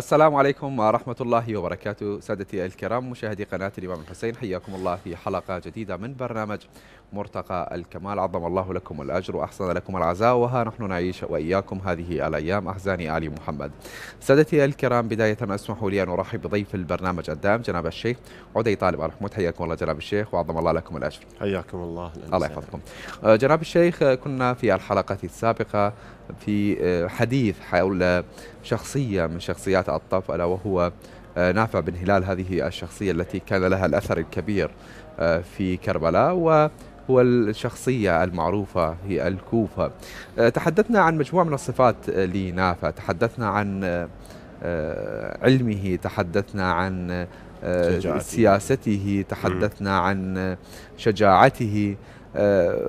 السلام عليكم ورحمة الله وبركاته سادتي الكرام مشاهدي قناة الإمام الحسين حياكم الله في حلقة جديدة من برنامج مرتقى الكمال عظم الله لكم الأجر وأحسن لكم العزاء وها نحن نعيش وإياكم هذه الأيام أحزاني آل محمد سادتي الكرام بداية اسمحوا لي أن أرحب بضيف البرنامج الدام جناب الشيخ عدي طالب الرحمود حياكم الله جناب الشيخ وعظم الله لكم الأجر حياكم الله الله يحفظكم آه، جناب الشيخ آه، كنا في الحلقة السابقة في آه، حديث حول شخصية من شخصيات الطف ألا وهو نافع بن هلال هذه الشخصية التي كان لها الأثر الكبير في كربلاء و هو الشخصية المعروفة هي الكوفة آه، تحدثنا عن مجموعة من الصفات آه، لنافع تحدثنا عن آه، علمه تحدثنا عن سياسته تحدثنا عن شجاعته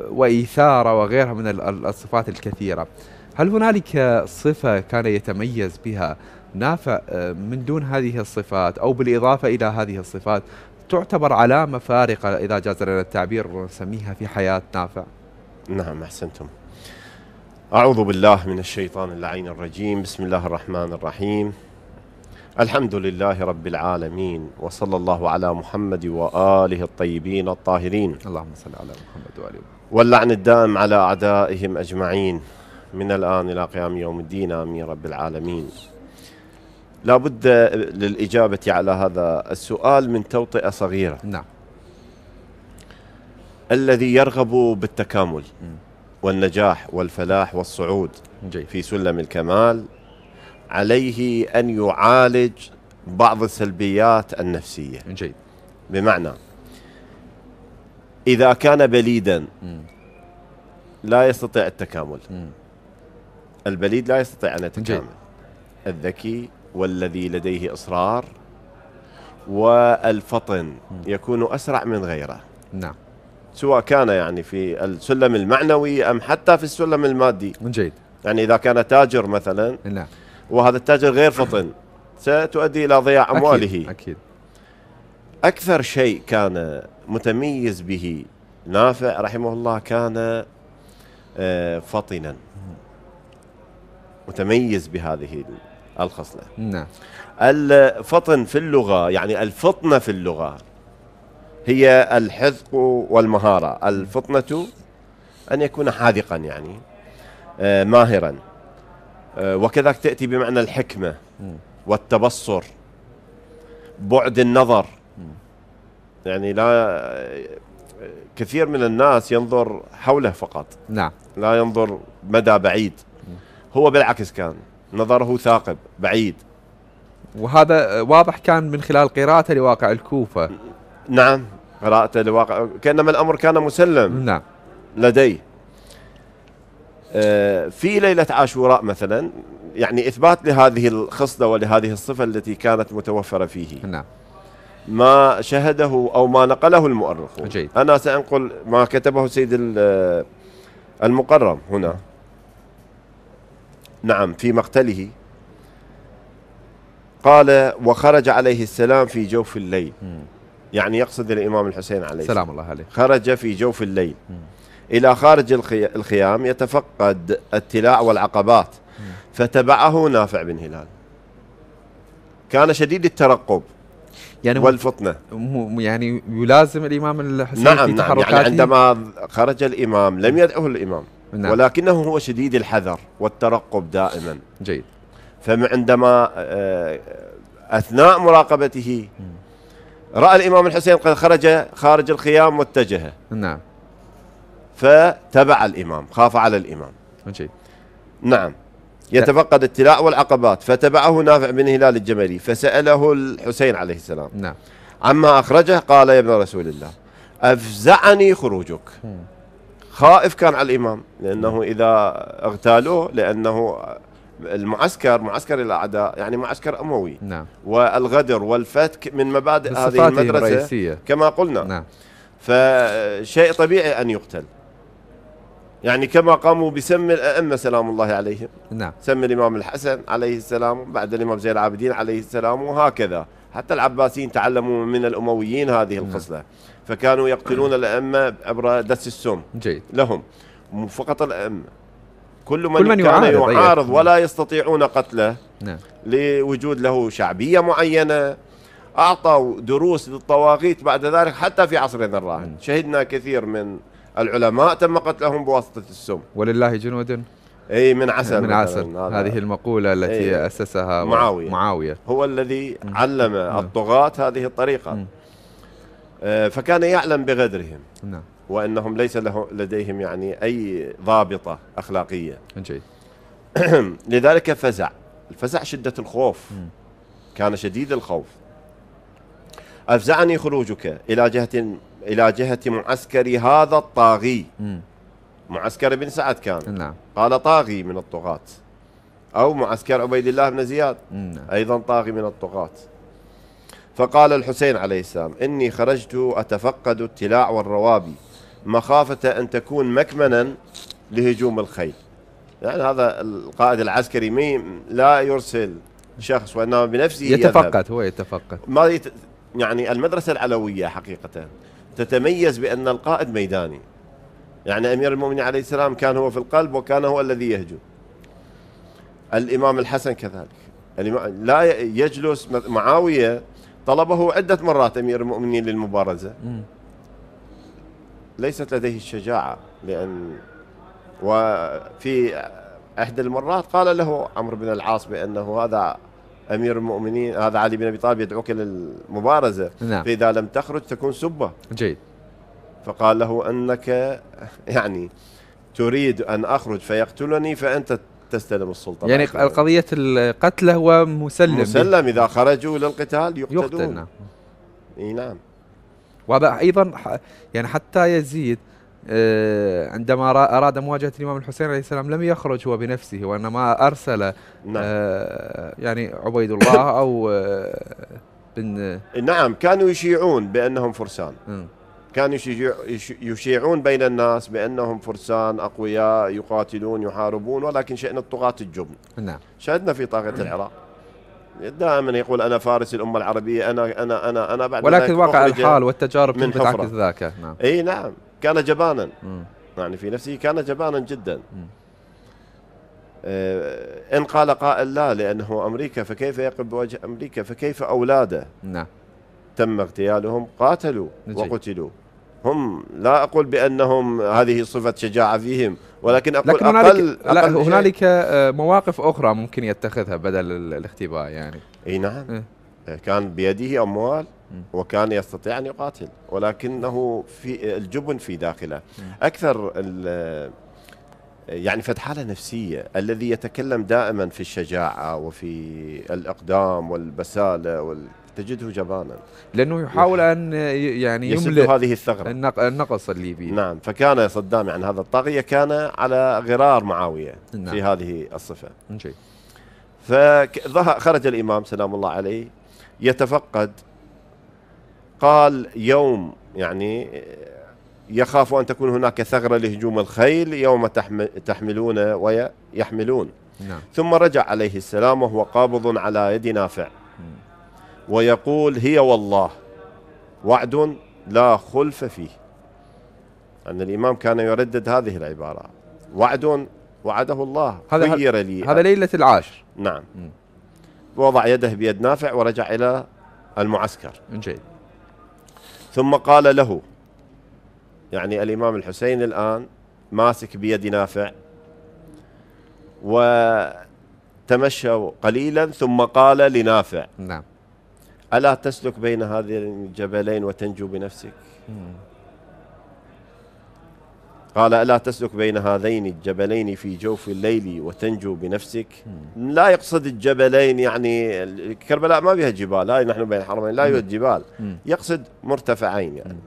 وإثارة وغيرها من الصفات الكثيرة هل هنالك صفة كان يتميز بها نافع من دون هذه الصفات أو بالإضافة إلى هذه الصفات تعتبر علامة فارقة إذا جاز لنا التعبير نسميها في حياة نافع نعم أحسنتم أعوذ بالله من الشيطان اللعين الرجيم بسم الله الرحمن الرحيم الحمد لله رب العالمين وصلى الله على محمد وآله الطيبين الطاهرين اللهم صل على محمد وآله واللعن الدائم على أعدائهم أجمعين من الآن إلى قيام يوم الدين آمين رب العالمين لابد للإجابة على هذا السؤال من توطئة صغيرة نعم الذي يرغب بالتكامل والنجاح والفلاح والصعود جي. في سلم الكمال عليه أن يعالج بعض السلبيات النفسية جيد بمعنى إذا كان بليدا لا يستطيع التكامل البليد لا يستطيع أن يتكامل الذكي والذي لديه إصرار والفطن يكون أسرع من غيره نعم سواء كان يعني في السلم المعنوي أم حتى في السلم المادي جيد يعني إذا كان تاجر مثلا نعم وهذا التاجر غير فطن ستؤدي إلى ضياع أمواله أكيد, أكيد. أكثر شيء كان متميز به نافع رحمه الله كان آه، فطنا متميز بهذه الخصلة نعم الفطن في اللغة يعني الفطنة في اللغة هي الحذق والمهارة الفطنة أن يكون حاذقا يعني آه، ماهرا آه، وكذلك تأتي بمعنى الحكمة والتبصر بعد النظر يعني لا كثير من الناس ينظر حوله فقط نعم لا ينظر مدى بعيد هو بالعكس كان نظره ثاقب بعيد وهذا واضح كان من خلال قراءته لواقع الكوفة نعم قراءته لواقع كأنما الأمر كان مسلم نعم لديه آه، في ليلة عاشوراء مثلا يعني إثبات لهذه الخصلة ولهذه الصفة التي كانت متوفرة فيه نعم ما شهده أو ما نقله المؤرخون جيد. أنا سأنقل ما كتبه سيد المقرم هنا نعم في مقتله قال وخرج عليه السلام في جوف الليل يعني يقصد الإمام الحسين عليه السلام الله عليه خرج في جوف الليل إلى خارج الخيام يتفقد التلاع والعقبات فتبعه نافع بن هلال كان شديد الترقب يعني والفطنة يعني يلازم الإمام الحسين نعم في نعم يعني تحركاته يعني عندما خرج الإمام لم يدعه الإمام نعم. ولكنه هو شديد الحذر والترقب دائما جيد فعندما آه، أثناء مراقبته رأى الإمام الحسين قد خرج خارج الخيام واتجه نعم فتبع الإمام خاف على الإمام جيد نعم يتفقد التلاء والعقبات فتبعه نافع بن هلال الجملي فسأله الحسين عليه السلام نعم عما أخرجه قال يا ابن رسول الله أفزعني خروجك خائف كان على الامام لانه اذا اغتالوه لانه المعسكر معسكر الاعداء يعني معسكر اموي نعم. والغدر والفتك من مبادئ هذه المدرسه الرئيسية. كما قلنا نعم. فشيء طبيعي ان يقتل يعني كما قاموا بسم الائمه سلام الله عليهم نعم سم الامام الحسن عليه السلام بعد الامام زين العابدين عليه السلام وهكذا حتى العباسيين تعلموا من الامويين هذه الخصله نعم. فكانوا يقتلون الأئمة عبر دس السم جيد لهم فقط الأئمة كل من, كل من كان يعارض, يعارض أيوة. ولا يستطيعون قتله نعم. لوجود له شعبية معينة أعطوا دروس للطواغيت بعد ذلك حتى في عصرنا الراهن نعم. شهدنا كثير من العلماء تم قتلهم بواسطة السم ولله جنود اي من عسل من عسل هذه المقولة التي أسسها معاوية معاوية هو الذي نعم. علم نعم. الطغاة هذه الطريقة م. آه، فكان يعلم بغدرهم نعم وانهم ليس له لديهم يعني اي ضابطه اخلاقيه جيد لذلك فزع الفزع شده الخوف م. كان شديد الخوف افزعني خروجك الى جهه الى جهه معسكر هذا الطاغي م. معسكر ابن سعد كان نعم قال طاغي من الطغاة او معسكر عبيد الله بن زياد نعم. ايضا طاغي من الطغاة فقال الحسين عليه السلام إني خرجت أتفقد التلاع والروابي مخافة أن تكون مكمنا لهجوم الخيل يعني هذا القائد العسكري مي لا يرسل شخص وإنما بنفسه يتفقد يذهب. هو يتفقد ما يت... يعني المدرسة العلوية حقيقة تتميز بأن القائد ميداني يعني أمير المؤمنين عليه السلام كان هو في القلب وكان هو الذي يهجم الإمام الحسن كذلك لا يجلس معاوية طلبه عدة مرات أمير المؤمنين للمبارزة ليست لديه الشجاعة لأن وفي إحدى المرات قال له عمرو بن العاص بأنه هذا أمير المؤمنين هذا علي بن أبي طالب يدعوك للمبارزة نعم. فإذا لم تخرج تكون سبة جيد فقال له أنك يعني تريد أن أخرج فيقتلني فأنت تستلم السلطه يعني قضيه القتل هو مسلم مسلم اذا خرجوا للقتال يقتلون نعم اي نعم وهذا ايضا يعني حتى يزيد آه، عندما اراد مواجهه الامام الحسين عليه السلام لم يخرج هو بنفسه وانما ارسل نعم. آه، يعني عبيد الله او آه، بن نعم كانوا يشيعون بانهم فرسان م. نعم. كانوا يشيعون بين الناس بأنهم فرسان أقوياء يقاتلون يحاربون ولكن شأن الطغاة الجبن نعم شهدنا في طاغية نعم. العراق دائما يقول انا فارس الامه العربيه انا انا انا انا بعد ولكن واقع الحال والتجارب من حفرة ذاك نعم اي نعم كان جبانا م. يعني في نفسه كان جبانا جدا م. آه، ان قال قائل لا لانه امريكا فكيف يقف بوجه امريكا فكيف اولاده نعم تم اغتيالهم قاتلوا نجي. وقتلوا هم لا أقول بأنهم هذه صفة شجاعة فيهم ولكن أقول لكن هنالك أقل, لا أقل هنالك آه، مواقف أخرى ممكن يتخذها بدل الاختباء يعني أي نعم إيه؟ آه، كان بيده أموال وكان يستطيع أن يقاتل ولكنه في الجبن في داخله أكثر آه، يعني فتح حاله نفسية الذي يتكلم دائما في الشجاعة وفي الإقدام والبسالة وال تجده جبانا لانه يحاول ان يعني يملئ هذه الثغره النقص الليبي نعم فكان صدام يعني هذا الطاغيه كان على غرار معاويه نعم. في هذه الصفه جي. فخرج الامام سلام الله عليه يتفقد قال يوم يعني يخاف ان تكون هناك ثغره لهجوم الخيل يوم تحملون ويحملون نعم. ثم رجع عليه السلام وهو قابض على يد نافع ويقول هي والله وعد لا خلف فيه أن الإمام كان يردد هذه العبارة وعد وعده الله هذا خير لي هذا ليلة العاشر نعم م. وضع يده بيد نافع ورجع إلى المعسكر جيد ثم قال له يعني الإمام الحسين الآن ماسك بيد نافع وتمشوا قليلا ثم قال لنافع نعم ألا تسلك بين هذين الجبلين وتنجو بنفسك قال ألا تسلك بين هذين الجبلين في جوف الليل وتنجو بنفسك لا يقصد الجبلين يعني كربلاء ما بها جبال هاي نحن بين الحرمين لا يوجد جبال يقصد مرتفعين يعني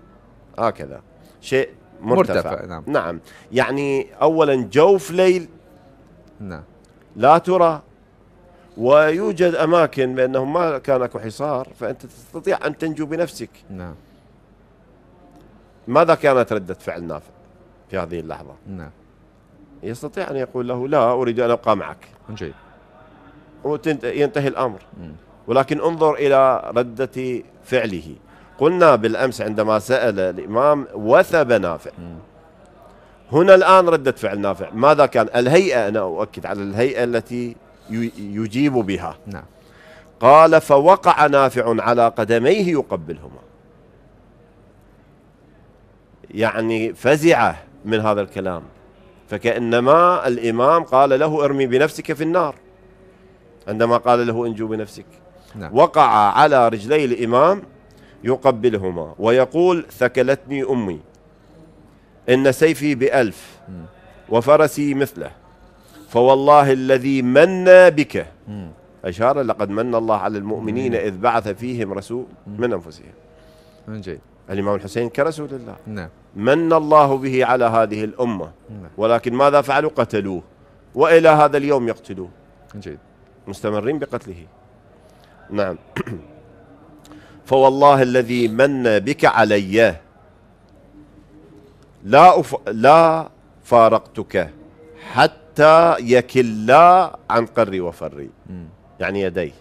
هكذا شيء مرتفع, مرتفع نعم. نعم يعني أولا جوف ليل نعم لا ترى ويوجد أماكن بأنه ما كان أكو حصار فأنت تستطيع أن تنجو بنفسك نعم ماذا كانت ردة فعل نافع في هذه اللحظة نعم يستطيع أن يقول له لا أريد أن أبقى معك جيد وينتهي الأمر ولكن انظر إلى ردة فعله قلنا بالأمس عندما سأل الإمام وثب نافع هنا الآن ردة فعل نافع ماذا كان الهيئة أنا أؤكد على الهيئة التي يجيب بها نعم قال فوقع نافع على قدميه يقبلهما يعني فزعه من هذا الكلام فكأنما الإمام قال له ارمي بنفسك في النار عندما قال له انجو بنفسك نعم. وقع على رجلي الإمام يقبلهما ويقول ثكلتني أمي إن سيفي بألف وفرسي مثله فوالله الذي منا بك أشار لقد من الله على المؤمنين إذ بعث فيهم رسول من أنفسهم من جيد الإمام الحسين كرسول الله نعم من الله به على هذه الأمة نعم. ولكن ماذا فعلوا قتلوه وإلى هذا اليوم يقتلوه جيد مستمرين بقتله نعم فوالله الذي من بك علي لا أف... لا فارقتك حتى حتى يكلا عن قري وفري يعني يديه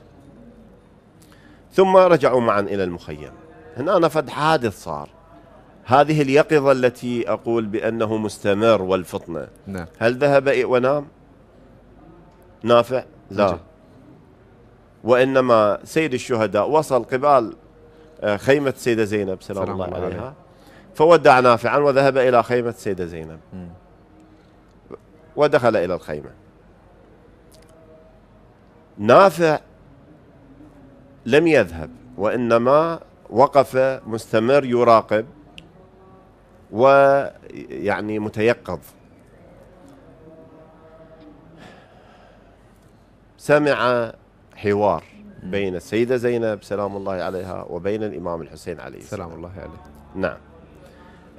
ثم رجعوا معا إلى المخيم هنا أنا فد حادث صار هذه اليقظة التي أقول بأنه مستمر والفطنة نعم. هل ذهب إيه ونام نافع لا نعم. وإنما سيد الشهداء وصل قبال آه، خيمة سيدة زينب سلام, سلام الله عليها فودع نافعا وذهب إلى خيمة سيدة زينب م. ودخل إلى الخيمة نافع لم يذهب وإنما وقف مستمر يراقب ويعني متيقظ سمع حوار بين السيدة زينب سلام الله عليها وبين الإمام الحسين عليه السلام الله عليه نعم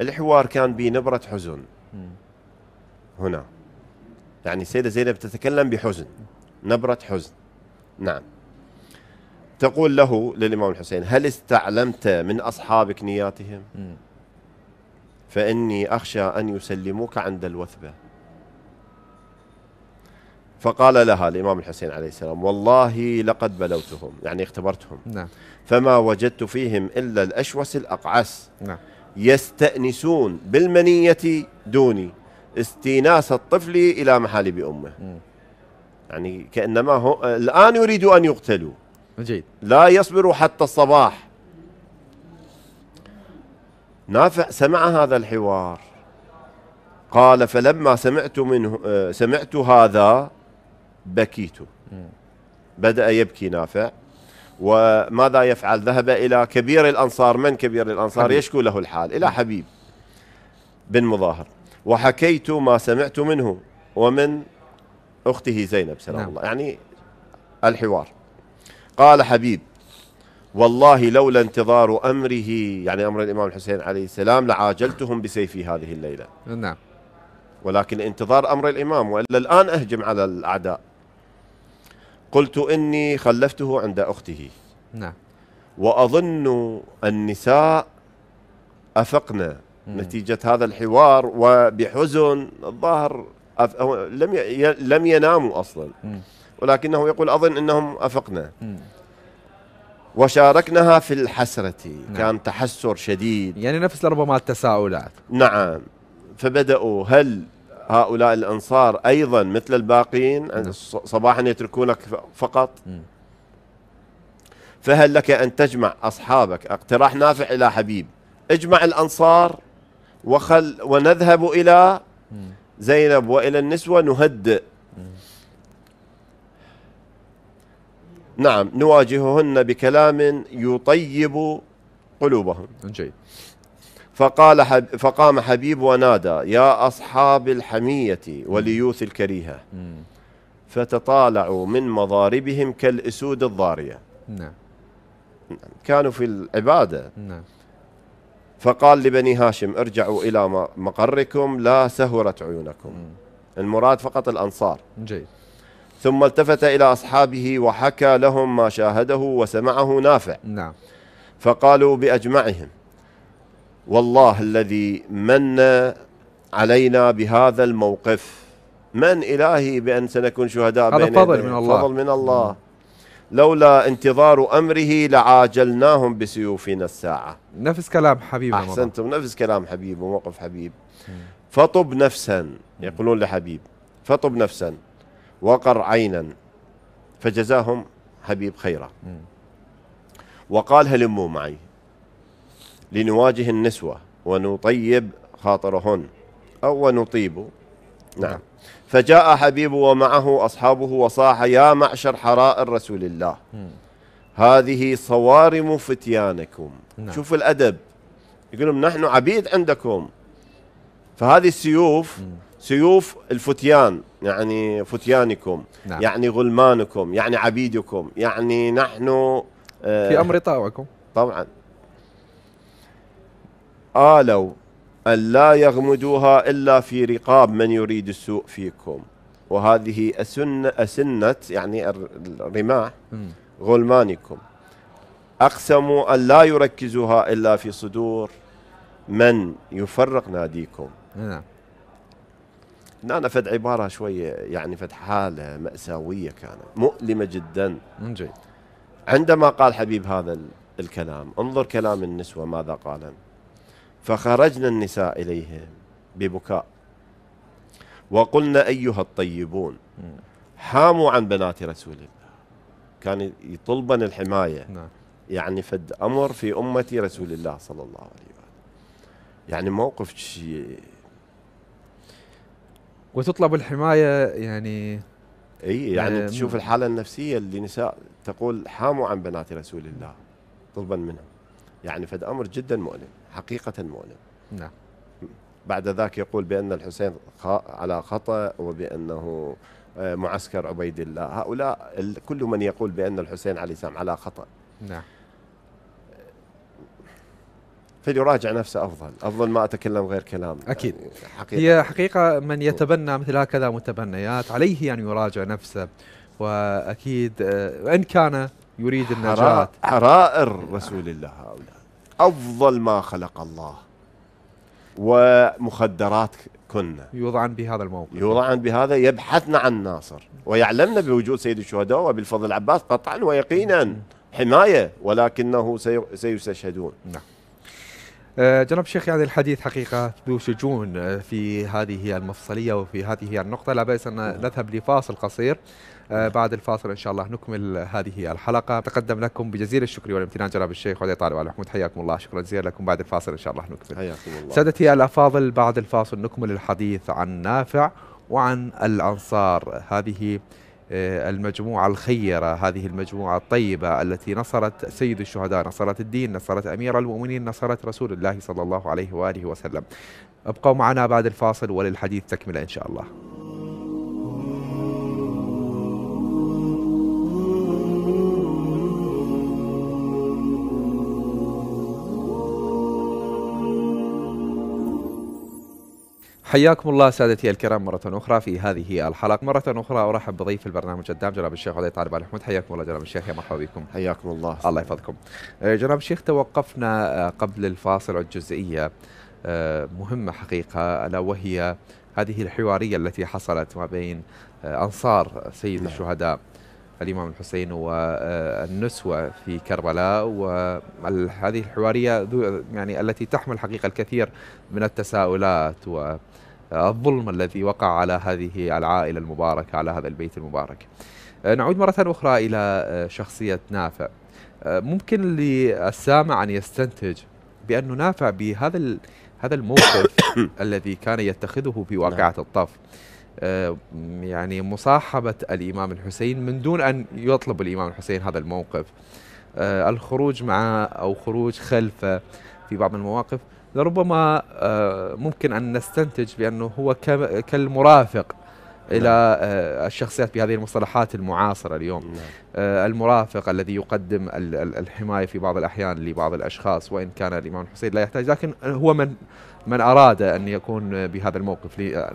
الحوار كان بنبرة حزن هنا يعني السيدة زينب تتكلم بحزن نبرة حزن نعم تقول له للإمام الحسين هل استعلمت من أصحابك نياتهم فإني أخشى أن يسلموك عند الوثبة فقال لها الإمام الحسين عليه السلام والله لقد بلوتهم يعني اختبرتهم نعم. فما وجدت فيهم إلا الأشوس الأقعس نعم. يستأنسون بالمنية دوني استئناس الطفل إلى محالب أمه يعني كأنما هو الآن يريد أن يقتلوا جيد لا يصبروا حتى الصباح نافع سمع هذا الحوار قال فلما سمعت منه آه، سمعت هذا بكيت بدأ يبكي نافع وماذا يفعل ذهب إلى كبير الأنصار من كبير الأنصار حبيب. يشكو له الحال إلى حبيب بن مظاهر وحكيت ما سمعت منه ومن أخته زينب سلام نعم. الله يعني الحوار قال حبيب والله لولا انتظار أمره يعني أمر الإمام الحسين عليه السلام لعاجلتهم بسيفي هذه الليلة نعم ولكن انتظار أمر الإمام وإلا الآن أهجم على الأعداء قلت إني خلفته عند أخته نعم وأظن النساء أفقنا نتيجة هذا الحوار وبحزن الظاهر أف... لم ي... لم يناموا أصلا ولكنه يقول أظن أنهم أفقنا وشاركناها في الحسرة نعم. كان تحسر شديد يعني نفس ربما التساؤلات نعم فبدأوا هل هؤلاء الأنصار أيضا مثل الباقين نعم. صباحا يتركونك فقط فهل لك أن تجمع أصحابك اقتراح نافع إلى حبيب اجمع الأنصار وخل ونذهب إلى زينب وإلى النسوة نهدئ نعم نواجههن بكلام يطيب قلوبهم جيد فقال حب فقام حبيب ونادى يا أصحاب الحمية وليوث الكريهة فتطالعوا من مضاربهم كالأسود الضارية نعم كانوا في العبادة نعم فقال لبني هاشم ارجعوا إلى مقركم لا سهرت عيونكم المراد فقط الأنصار جيد ثم التفت إلى أصحابه وحكى لهم ما شاهده وسمعه نافع نعم فقالوا بأجمعهم والله الذي من علينا بهذا الموقف من إلهي بأن سنكون شهداء هذا بين فضل من الله فضل من الله لولا انتظار أمره لعاجلناهم بسيوفنا الساعة نفس كلام حبيب أحسنتم نفس كلام حبيب وموقف حبيب فطب نفسا يقولون لحبيب فطب نفسا وقر عينا فجزاهم حبيب خيرا وقال هلموا معي لنواجه النسوة ونطيب خاطرهن أو ونطيب نعم, نعم. فجاء حبيب ومعه أصحابه وصاح يا معشر حرائر رسول الله هذه صوارم فتيانكم نعم. شوف الأدب يقول لهم نحن عبيد عندكم فهذه السيوف سيوف الفتيان يعني فتيانكم نعم. يعني غلمانكم يعني عبيدكم يعني نحن آه في أمر طاعكم طبعا آلوا ألا يغمدوها إلا في رقاب من يريد السوء فيكم وهذه أسنة, أسنة يعني الرماح غلمانكم أقسموا أن لا يركزوها إلا في صدور من يفرق ناديكم نعم أنا فد عبارة شوية يعني فد حالة مأساوية كانت مؤلمة جدا جيد عندما قال حبيب هذا الكلام انظر كلام النسوة ماذا قالن فخرجنا النساء إليهم ببكاء وقلنا أيها الطيبون حاموا عن بنات رسول الله كان يطلبن الحماية نعم. يعني فد أمر في أمة رسول الله صلى الله عليه وسلم يعني موقف شيء وتطلب الحماية يعني اي يعني آه تشوف الحالة النفسية اللي نساء تقول حاموا عن بنات رسول الله طلبا منهم يعني فد أمر جدا مؤلم حقيقة مؤلم نعم بعد ذاك يقول بأن الحسين على خطأ وبأنه آه، معسكر عبيد الله هؤلاء كل من يقول بأن الحسين عليه السلام على خطأ نعم فليراجع نفسه افضل، افضل ما اتكلم غير كلام اكيد يعني حقيقة. هي حقيقه من يتبنى مثل هكذا متبنيات عليه ان يعني يراجع نفسه واكيد آه، وان كان يريد النجاه حرائر رسول الله هؤلاء أفضل ما خلق الله ومخدرات كنا يوضعن بهذا الموقف يوضعن بهذا يبحثن عن ناصر ويعلمن بوجود سيد الشهداء وبالفضل العباس قطعا ويقينا حماية ولكنه سيستشهدون نعم آه، جناب الشيخ يعني الحديث حقيقة ذو شجون آه، في هذه المفصلية وفي هذه النقطة لا بأس أن نعم. نذهب لفاصل قصير آه، بعد الفاصل إن شاء الله نكمل هذه الحلقة تقدم لكم بجزيل الشكر والامتنان جناب الشيخ علي طالب على محمود حياكم الله شكرا جزيلا لكم بعد الفاصل إن شاء الله نكمل حياكم الله سادتي الأفاضل بعد الفاصل نكمل الحديث عن نافع وعن الأنصار هذه آه، المجموعة الخيرة هذه المجموعة الطيبة التي نصرت سيد الشهداء نصرت الدين نصرت أمير المؤمنين نصرت رسول الله صلى الله عليه وآله وسلم ابقوا معنا بعد الفاصل وللحديث تكملة إن شاء الله حياكم الله سادتي الكرام مرة أخرى في هذه الحلقة مرة أخرى أرحب بضيف البرنامج الدام جناب الشيخ علي طالب الحمود حياكم الله جناب الشيخ يا مرحبا بكم حياكم الله الله يحفظكم آه، جناب الشيخ توقفنا آه، قبل الفاصل عن جزئية آه، مهمة حقيقة ألا وهي هذه الحوارية التي حصلت ما بين أنصار سيد نعم. الشهداء الإمام الحسين والنسوة في كربلاء وهذه الحوارية يعني التي تحمل حقيقة الكثير من التساؤلات و الظلم الذي وقع على هذه العائلة المباركة على هذا البيت المبارك آه، نعود مرة أخرى إلى آه، شخصية نافع آه، ممكن للسامع أن يستنتج بأنه نافع بهذا هذا الموقف الذي كان يتخذه في نعم. واقعة الطف يعني مصاحبة الإمام الحسين من دون أن يطلب الإمام الحسين هذا الموقف الخروج معه أو خروج خلفه في بعض المواقف لربما آه، ممكن أن نستنتج بأنه هو كالمرافق الى نعم. آه، الشخصيات بهذه المصطلحات المعاصره اليوم نعم. آه، المرافق الذي يقدم الحمايه في بعض الاحيان لبعض الاشخاص وان كان الامام الحسين لا يحتاج لكن هو من من اراد ان يكون بهذا الموقف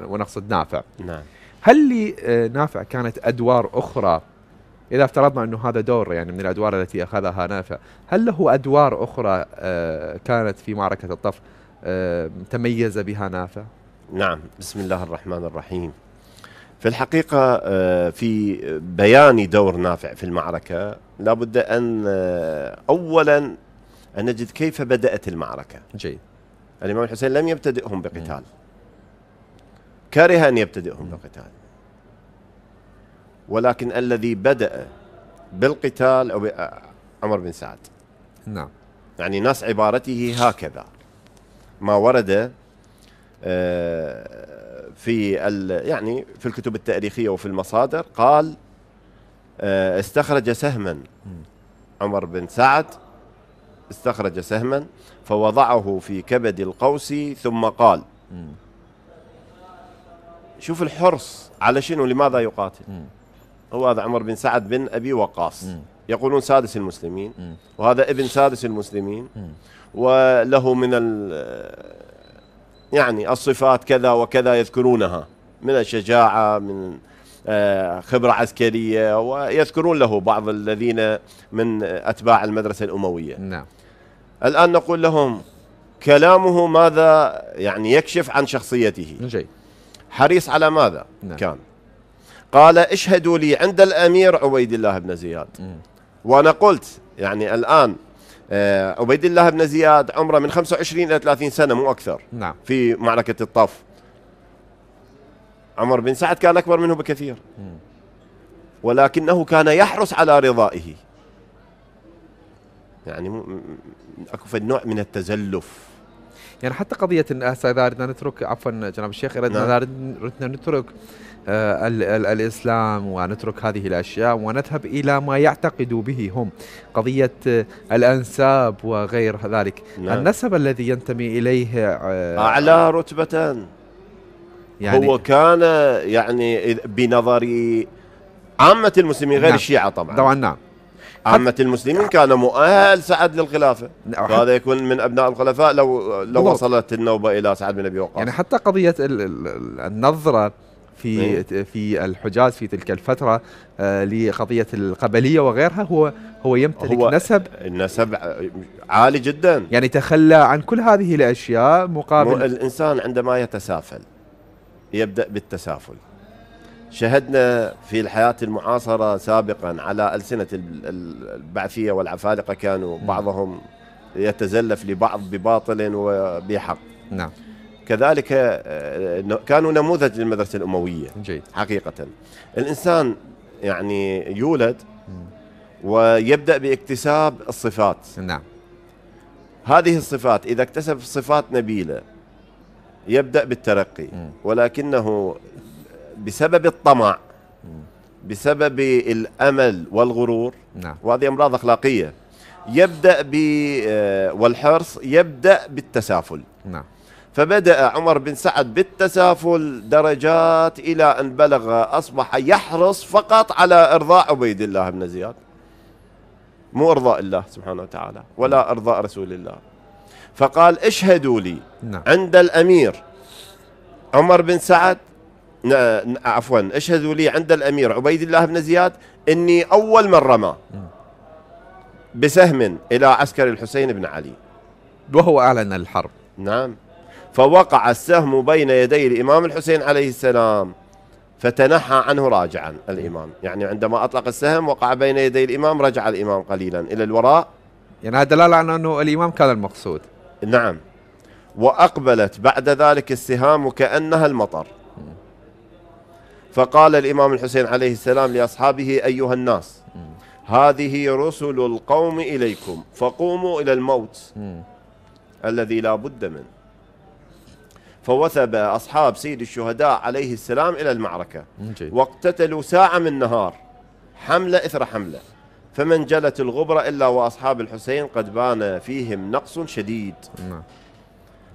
ونقصد نافع نعم هل لنافع كانت ادوار اخرى إذا افترضنا أنه هذا دور يعني من الأدوار التي أخذها نافع هل له أدوار أخرى آه، كانت في معركة الطف آه، تميز بها نافع؟ نعم بسم الله الرحمن الرحيم في الحقيقة آه، في بيان دور نافع في المعركة لابد أن أولا أن نجد كيف بدأت المعركة جيد الإمام الحسين لم يبتدئهم بقتال نعم. كره أن يبتدئهم بقتال ولكن الذي بدأ بالقتال أو عمر بن سعد نعم يعني ناس عبارته هكذا ما ورد آه، في يعني في الكتب التاريخية وفي المصادر قال آه، استخرج سهما عمر بن سعد استخرج سهما فوضعه في كبد القوس ثم قال شوف الحرص على شنو لماذا يقاتل هو هذا عمر بن سعد بن أبي وقاص يقولون سادس المسلمين وهذا ابن سادس المسلمين وله من ال يعني الصفات كذا وكذا يذكرونها من الشجاعة من آه، خبرة عسكرية ويذكرون له بعض الذين من أتباع المدرسة الأموية نعم الآن نقول لهم كلامه ماذا يعني يكشف عن شخصيته جيد حريص على ماذا نعم. كان قال اشهدوا لي عند الأمير عبيد الله بن زياد وأنا قلت يعني الآن آه، عبيد الله بن زياد عمره من 25 إلى 30 سنة مو أكثر نعم. في معركة الطف عمر بن سعد كان أكبر منه بكثير ولكنه كان يحرص على رضائه يعني اكو في نوع من التزلف يعني حتى قضيه هسه اذا نترك عفوا جناب الشيخ اذا نعم. نعم. نترك آه، الإسلام ونترك هذه الأشياء ونذهب إلى ما يعتقدوا به هم قضية آه، الأنساب وغير ذلك نعم. النسب الذي ينتمي إليه آه، أعلى رتبة يعني هو كان يعني بنظر عامة المسلمين غير نعم. الشيعة طبعا طبعا نعم عامة المسلمين كان مؤهل سعد للخلافة وهذا نعم. يكون من أبناء الخلفاء لو لو وصلت النوبة إلى سعد بن أبي وقاص يعني حتى قضية النظرة في إيه. في الحجاز في تلك الفتره آه، لقضيه القبليه وغيرها هو هو يمتلك هو نسب النسب عالي جدا يعني تخلى عن كل هذه الاشياء مقابل الانسان عندما يتسافل يبدا بالتسافل شهدنا في الحياة المعاصرة سابقا على ألسنة البعثية والعفالقة كانوا نعم. بعضهم يتزلف لبعض بباطل وبحق نعم كذلك آه، كانوا نموذج للمدرسة الأموية جيد. حقيقة الإنسان يعني يولد ويبدأ باكتساب الصفات نعم هذه الصفات إذا اكتسب صفات نبيلة يبدأ بالترقي ولكنه بسبب الطمع بسبب الأمل والغرور نعم. وهذه أمراض أخلاقية يبدأ ب آه، والحرص يبدأ بالتسافل نعم فبدأ عمر بن سعد بالتسافل درجات إلى أن بلغ أصبح يحرص فقط على إرضاء عبيد الله بن زياد مو إرضاء الله سبحانه وتعالى ولا نعم. إرضاء رسول الله فقال اشهدوا لي نعم. عند الأمير عمر بن سعد عفوا اشهدوا لي عند الأمير عبيد الله بن زياد إني أول من رمى نعم. بسهم إلى عسكر الحسين بن علي وهو أعلن الحرب نعم فوقع السهم بين يدي الإمام الحسين عليه السلام فتنحى عنه راجعا الإمام يعني عندما أطلق السهم وقع بين يدي الإمام رجع الإمام قليلا إلى الوراء يعني هذا دلالة على أنه الإمام كان المقصود نعم وأقبلت بعد ذلك السهام كأنها المطر فقال الإمام الحسين عليه السلام لأصحابه أيها الناس هذه رسل القوم إليكم فقوموا إلى الموت الذي لا بد منه فوثب أصحاب سيد الشهداء عليه السلام إلى المعركة واقتتلوا ساعة من النهار حملة إثر حملة فمن جلت الغبرة إلا وأصحاب الحسين قد بان فيهم نقص شديد نعم.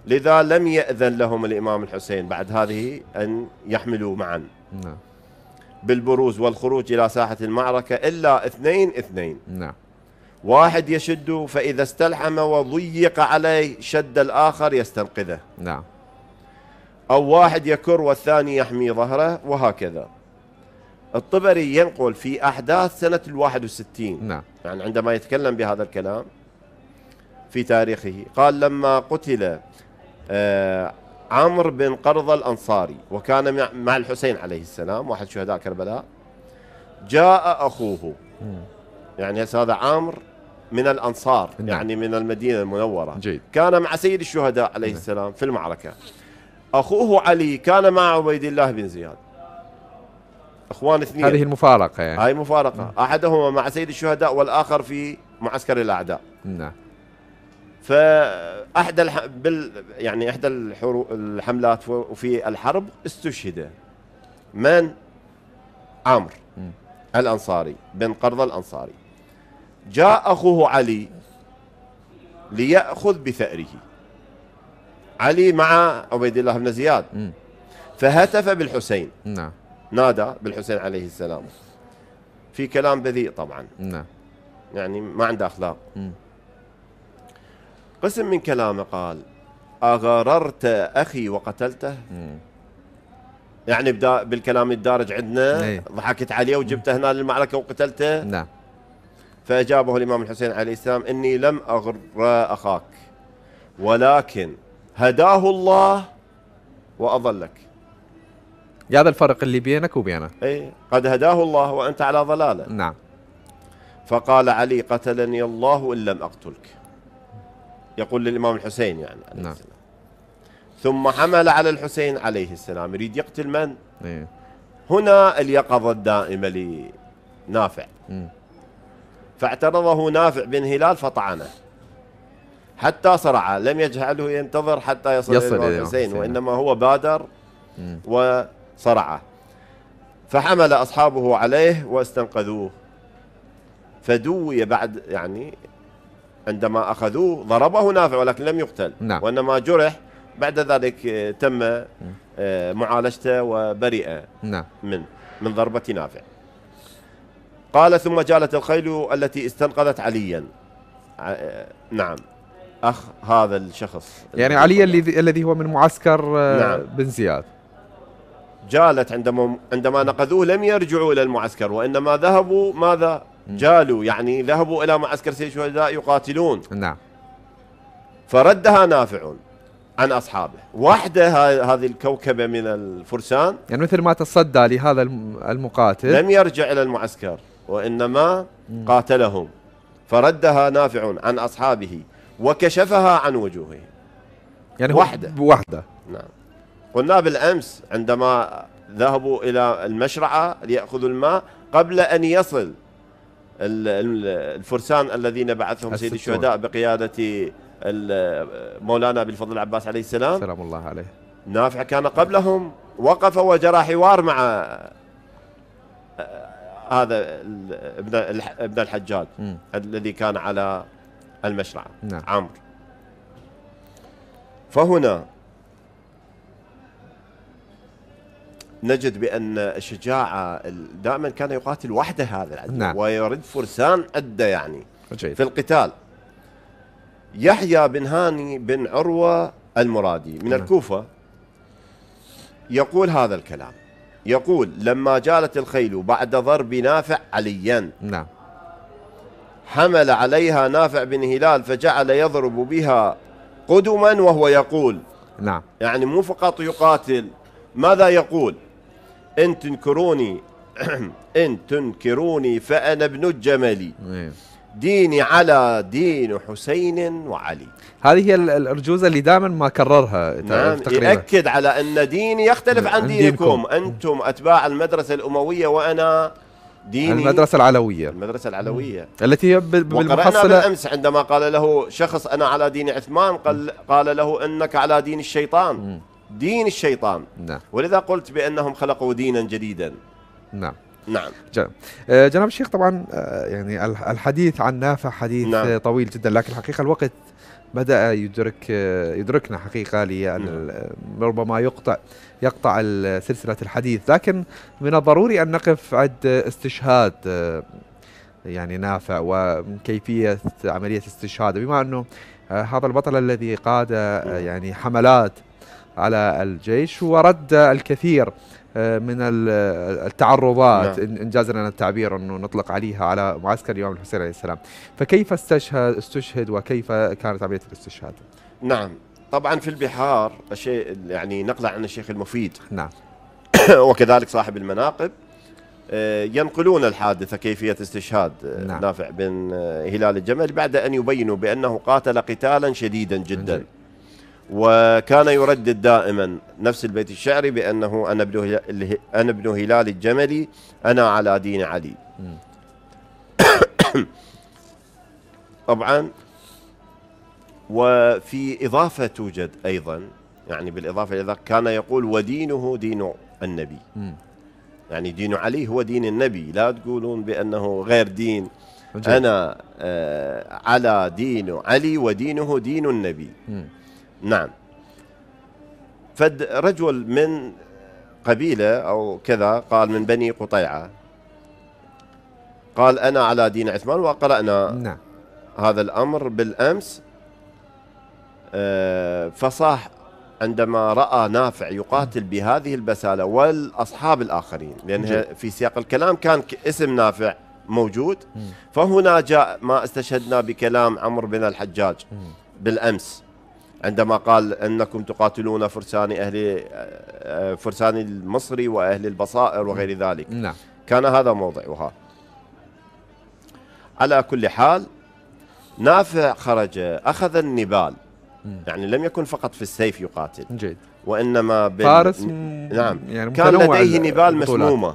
لذا لم يأذن لهم الإمام الحسين بعد هذه أن يحملوا معا نعم. بالبروز والخروج إلى ساحة المعركة إلا اثنين اثنين نعم. واحد يشد فإذا استلحم وضيق عليه شد الآخر يستنقذه نعم أو واحد يكر والثاني يحمي ظهره وهكذا الطبري ينقل في أحداث سنة الواحد وستين نعم يعني عندما يتكلم بهذا الكلام في تاريخه قال لما قتل آه، عمرو بن قرض الأنصاري وكان مع الحسين عليه السلام واحد شهداء كربلاء جاء أخوه يعني هذا عمرو من الأنصار نعم. يعني من المدينة المنورة جيد. كان مع سيد الشهداء عليه نعم. السلام في المعركة أخوه علي كان مع عبيد الله بن زياد أخوان اثنين هذه المفارقة يعني. هاي مفارقة م. نعم. أحدهما مع سيد الشهداء والآخر في معسكر الأعداء نعم فأحدى الح... بال... يعني إحدى الحرو... الحملات في الحرب استشهد من عمرو الأنصاري بن قرضة الأنصاري جاء أخوه علي ليأخذ بثأره علي مع عبيد الله بن زياد م. فهتف بالحسين نعم نادى بالحسين عليه السلام في كلام بذيء طبعا نعم يعني ما عنده اخلاق م. قسم من كلامه قال اغررت اخي وقتلته م. يعني بدا بالكلام الدارج عندنا إيه. ضحكت عليه وجبته هنا للمعركه وقتلته نعم فاجابه الامام الحسين عليه السلام اني لم اغر اخاك ولكن هداه الله واضلك هذا الفرق اللي بينك وبينه اي قد هداه الله وانت على ضلاله نعم فقال علي قتلني الله ان لم اقتلك يقول للامام الحسين يعني عليه نعم. السلام ثم حمل على الحسين عليه السلام يريد يقتل من؟ إيه. هنا اليقظه الدائمه لنافع م. فاعترضه نافع بن هلال فطعنه حتى صرع لم يجعله ينتظر حتى يصل, يصل إلى الحسين وإنما هو بادر وصرع فحمل أصحابه عليه واستنقذوه فدوي بعد يعني عندما أخذوه ضربه نافع ولكن لم يقتل نعم. وإنما جرح بعد ذلك آه، تم آه، معالجته وبرئ نعم. من من ضربة نافع قال ثم جالت الخيل التي استنقذت عليا آه، نعم اخ هذا الشخص يعني علي الذي الذي هو من معسكر آه، نعم. بن زياد جالت عندما عندما نقذوه لم يرجعوا الى المعسكر وانما ذهبوا ماذا؟ جالوا يعني ذهبوا الى معسكر سيد الشهداء يقاتلون نعم فردها نافع عن اصحابه، وحده هذه الكوكبه من الفرسان يعني مثل ما تصدى لهذا المقاتل لم يرجع الى المعسكر وانما قاتلهم فردها نافع عن اصحابه وكشفها عن وجوههم يعني وحده بوحده نعم قلنا بالامس عندما ذهبوا الى المشرعه لياخذوا الماء قبل ان يصل الفرسان الذين بعثهم سيد الشهداء بقياده مولانا بالفضل العباس عليه السلام سلام الله عليه نافع كان قبلهم وقف وجرى حوار مع آه، آه، هذا ابن الحجاج الذي كان على المشرعة نعم. عمرو فهنا نجد بأن الشجاعة دائما كان يقاتل وحده هذا العدو نعم. ويرد فرسان عدة يعني جيد. في القتال يحيى بن هاني بن عروة المرادي من نعم. الكوفة يقول هذا الكلام يقول لما جالت الخيل بعد ضرب نافع عليا نعم حمل عليها نافع بن هلال فجعل يضرب بها قدما وهو يقول نعم يعني مو فقط يقاتل ماذا يقول إن تنكروني إن تنكروني فأنا ابن الجمل نعم. ديني على دين حسين وعلي هذه هي الأرجوزة اللي دائما ما كررها نعم تقريبا. يأكد على أن ديني يختلف نعم، عن دينكم أنتم أتباع المدرسة الأموية وأنا ديني المدرسة العلوية المدرسة العلوية التي هي بالمحصلة بالأمس عندما قال له شخص أنا على دين عثمان قال, قال له أنك على دين الشيطان دين الشيطان نعم. ولذا قلت بأنهم خلقوا دينا جديدا نعم نعم آه، جناب الشيخ طبعا آه، يعني الحديث عن نافع حديث نعم. طويل جدا لكن الحقيقة الوقت بدأ يدرك آه، يدركنا حقيقة لأن نعم. ربما يقطع يقطع سلسلة الحديث لكن من الضروري أن نقف عند استشهاد يعني نافع وكيفية عملية استشهاده بما أنه هذا البطل الذي قاد يعني حملات على الجيش ورد الكثير من التعرضات نعم. إن جاز لنا التعبير انه نطلق عليها على معسكر الامام الحسين عليه السلام، فكيف استشهد استشهد وكيف كانت عمليه الاستشهاد؟ نعم طبعا في البحار الشيء يعني نقل عن الشيخ المفيد نعم وكذلك صاحب المناقب آه، ينقلون الحادثة كيفية استشهاد آه، نعم. نافع بن آه، هلال الجمل بعد أن يبينوا بأنه قاتل قتالا شديدا جدا نعم. وكان يردد دائما نفس البيت الشعري بأنه أنا ابن أنا ابن هلال الجملي أنا على دين علي طبعا وفي إضافة توجد أيضا يعني بالإضافة إلى ذلك كان يقول ودينه دين النبي م. يعني دين علي هو دين النبي لا تقولون بأنه غير دين مجد. أنا آه على دين علي ودينه دين النبي م. نعم فرجل من قبيلة أو كذا قال من بني قطيعة قال أنا على دين عثمان وقرأنا نعم. هذا الأمر بالأمس آه، فصاح عندما راى نافع يقاتل بهذه البساله والاصحاب الاخرين لان في سياق الكلام كان اسم نافع موجود فهنا جاء ما استشهدنا بكلام عمرو بن الحجاج بالامس عندما قال انكم تقاتلون فرسان اهل آه، فرسان المصري واهل البصائر وغير ذلك نعم كان هذا موضعها على كل حال نافع خرج اخذ النبال يعني لم يكن فقط في السيف يقاتل جيد وانما بال... فارس م... نعم يعني كان لديه نبال مسمومه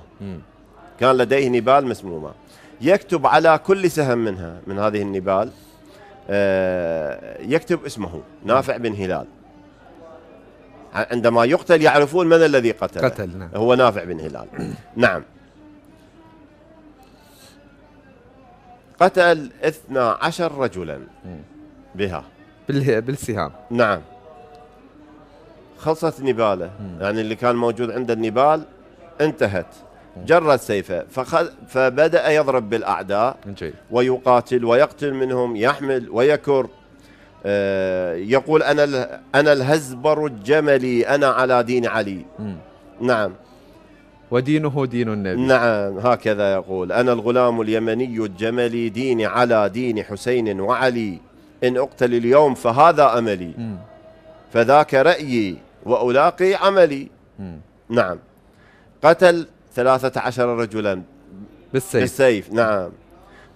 كان لديه نبال مسمومه يكتب على كل سهم منها من هذه النبال آه، يكتب اسمه نافع بن هلال عندما يقتل يعرفون من الذي قتل قتل نعم. هو نافع بن هلال نعم قتل 12 رجلا بها بالسهام نعم خلصت نباله مم. يعني اللي كان موجود عند النبال انتهت جرد سيفه فخذ فبدا يضرب بالاعداء ويقاتل ويقتل منهم يحمل ويكر آه يقول انا انا الهزبر الجملي انا على دين علي مم. نعم ودينه دين النبي نعم هكذا يقول أنا الغلام اليمني الجملي ديني على دين حسين وعلي إن أقتل اليوم فهذا أملي فذاك رأيي وألاقي عملي نعم قتل ثلاثة عشر رجلا بالسيف بالسيف نعم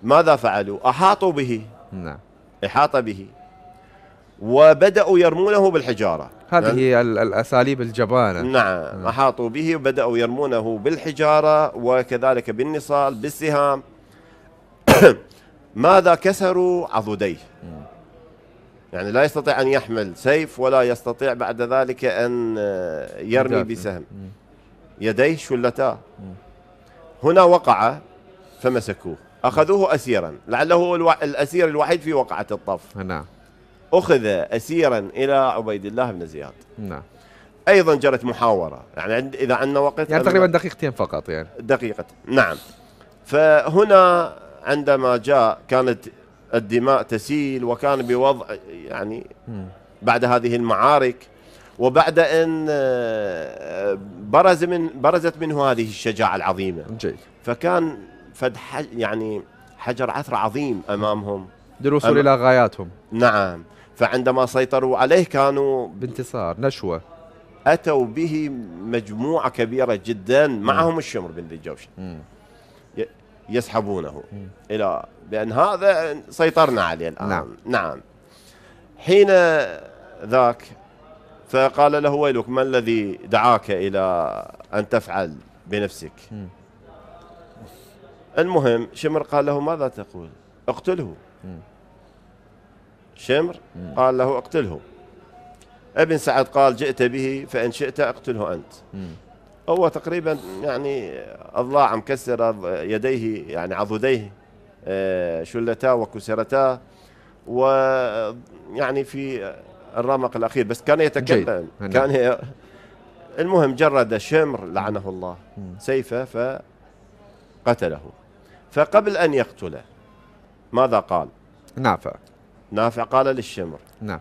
ماذا فعلوا أحاطوا به نعم إحاط به وبدأوا يرمونه بالحجارة هذه نعم. الأساليب الجبانة نعم. نعم أحاطوا به وبدأوا يرمونه بالحجارة وكذلك بالنصال بالسهام ماذا كسروا عضديه يعني لا يستطيع أن يحمل سيف ولا يستطيع بعد ذلك أن آه، يرمي بسهم يديه شلتا هنا وقع فمسكوه أخذوه أسيرا لعله الأسير الوحيد في وقعة الطف نعم أخذ أسيرا إلى عبيد الله بن زياد نعم ايضا جرت محاوره يعني اذا عندنا وقت يعني تقريبا دقيقتين فقط يعني دقيقه نعم فهنا عندما جاء كانت الدماء تسيل وكان بوضع يعني بعد هذه المعارك وبعد ان آه، برز من برزت منه هذه الشجاعه العظيمه جيد فكان فد يعني حجر عثر عظيم امامهم للوصول الى غاياتهم نعم فعندما سيطروا عليه كانوا بانتصار نشوه اتوا به مجموعه كبيره جدا معهم الشمر بن ذي الجوشن يسحبونه الى لان هذا سيطرنا عليه الان نعم, نعم. حين ذاك فقال له ويلك ما الذي دعاك الى ان تفعل بنفسك المهم شمر قال له ماذا تقول اقتله شمر قال له اقتله ابن سعد قال جئت به فان شئت اقتله انت هو تقريبا يعني اضلاع مكسره يديه يعني عضديه آه، شلتا وكسرتا ويعني في الرمق الاخير بس كان يتكلم نعم. كان ي... المهم جرد شمر لعنه الله سيفه فقتله فقبل ان يقتله ماذا قال؟ نافع نافع قال للشمر نعم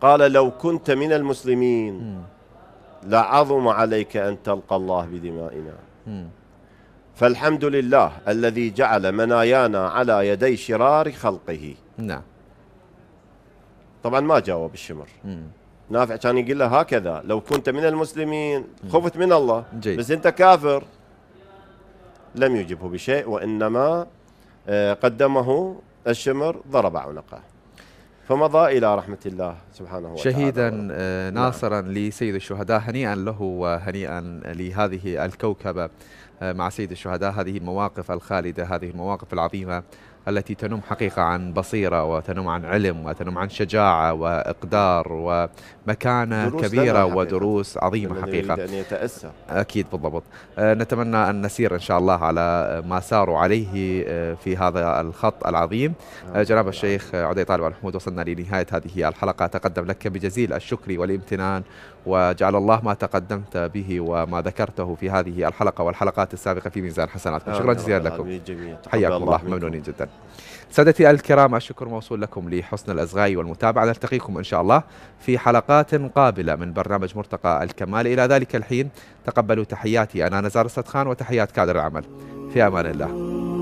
قال لو كنت من المسلمين لعظم عليك أن تلقى الله بدمائنا فالحمد لله الذي جعل منايانا على يدي شرار خلقه نعم طبعا ما جاوب الشمر مم. نافع كان يقول له هكذا لو كنت من المسلمين خفت من الله جيد. بس انت كافر لم يجبه بشيء وانما آه، قدمه الشمر ضرب عنقه فمضى إلى رحمة الله سبحانه وتعالى شهيدا آه، نعم. ناصرا لسيد الشهداء هنيئا له وهنيئا لهذه الكوكبة آه، مع سيد الشهداء هذه المواقف الخالدة هذه المواقف العظيمة التي تنم حقيقة عن بصيرة وتنم عن علم وتنم عن شجاعة وإقدار ومكانة كبيرة ودروس عظيمة حقيقة أن يتأسى. أكيد بالضبط آه، نتمنى أن نسير إن شاء الله على ما ساروا عليه آه، في هذا الخط العظيم جناب الشيخ عدي طالب الحمود وصلنا لنهاية هذه الحلقة أتقدم لك بجزيل الشكر والامتنان وجعل الله ما تقدمت به وما ذكرته في هذه الحلقة والحلقات السابقة في ميزان حسناتكم شكرا جزيلا لكم حياكم الله ممنونين جدا سادتي الكرام الشكر موصول لكم لحسن الأصغاء والمتابعة نلتقيكم إن شاء الله في حلقات قابلة من برنامج مرتقى الكمال إلى ذلك الحين تقبلوا تحياتي أنا نزار السدخان وتحيات كادر العمل في أمان الله